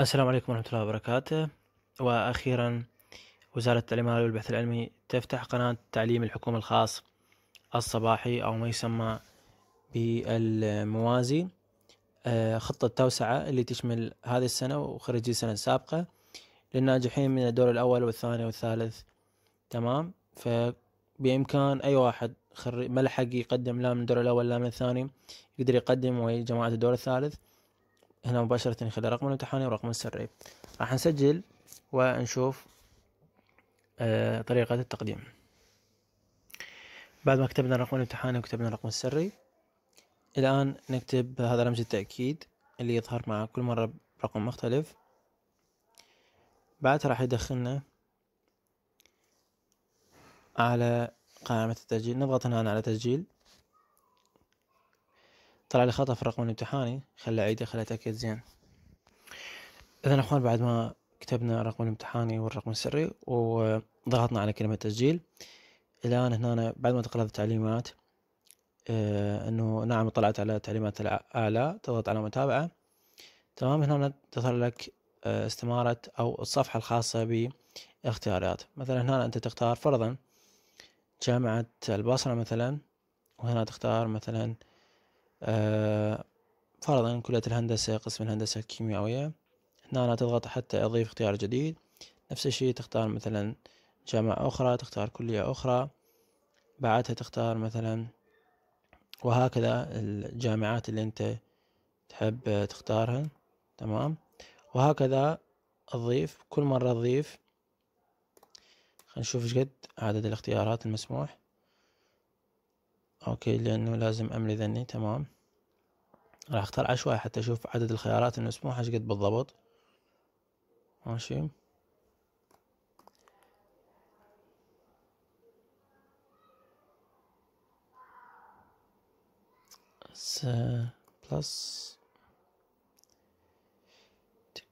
السلام عليكم ورحمة الله وبركاته وأخيرا وزارة التعليم العالي والبحث العلمي تفتح قناة تعليم الحكومة الخاص الصباحي أو ما يسمى بالموازي آه، خطة توسعة اللي تشمل هذه السنة وخريجي السنة السابقة للناجحين من الدور الأول والثاني والثالث تمام فبإمكان أي واحد ما لحق يقدم لا من الدور الأول لا من الثاني يقدر يقدم ويا جماعة الدور الثالث هنا مباشرة خلال رقم الامتحاني ورقم السري راح نسجل ونشوف آه، طريقة التقديم بعد ما كتبنا الرقم الامتحاني وكتبنا الرقم السري الآن نكتب هذا رمز التأكيد اللي يظهر مع كل مرة برقم مختلف بعدها راح يدخلنا على قائمة التسجيل نضغط هنا على تسجيل طلع لي خطأ في الرقم الامتحاني خلي أعيده خلي أتأكد زين إذا أخوان بعد ما كتبنا الرقم الامتحاني والرقم السري وضغطنا على كلمة تسجيل الآن هنا بعد ما تقلب التعليمات آه، أنه نعم طلعت على تعليمات الأعلى تضغط على متابعة تمام هنا تظهر لك آه، استمارة أو الصفحة الخاصة باختيارات مثلا هنا أنت تختار فرضا جامعة البصرة مثلا وهنا تختار مثلا آه، فرضا كلية الهندسة قسم الهندسة الكيميائية هنا أنا تضغط حتى أضيف اختيار جديد نفس الشيء تختار مثلا جامعة أخرى تختار كلية أخرى بعدها تختار مثلا وهكذا الجامعات اللي أنت تحب تختارها تمام وهكذا تضيف كل مرة تضيف خلينا نشوف قد عدد الاختيارات المسموح اوكي لانه لازم املي ذني تمام راح اختار عشوائي حتى اشوف عدد الخيارات المسموحة ايش قد بالضبط ماشي س بلس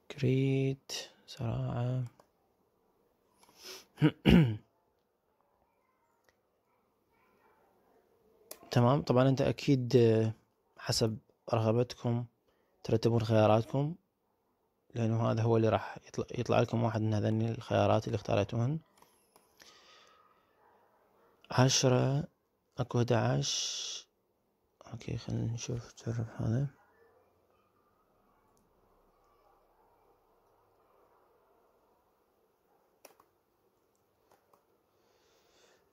تكريت سرعة تمام طبعا انت اكيد حسب رغبتكم ترتبون خياراتكم لانه هذا هو اللي راح يطلع, يطلع لكم واحد من هذني الخيارات اللي اختاريتوهن عشرة اكو هدا اوكي خلينا نشوف نجرب هذا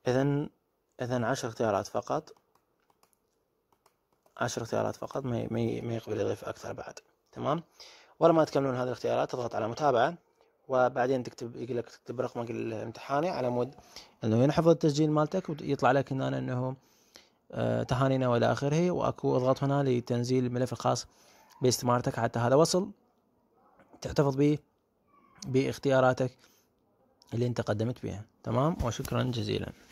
اذا اذا عشر اختيارات فقط عشر اختيارات فقط ما ما يقبل يضيف أكثر بعد تمام ولا ما تكملون هذه الاختيارات تضغط على متابعة وبعدين تكتب يقول لك تكتب رقمك الامتحاني على مود انه ينحفظ التسجيل مالتك ويطلع لك هنا إن انه آه، تهانينا والى اخره واكو اضغط هنا لتنزيل الملف الخاص باستمارتك حتى هذا وصل تحتفظ به باختياراتك اللي انت قدمت بها تمام وشكرا جزيلا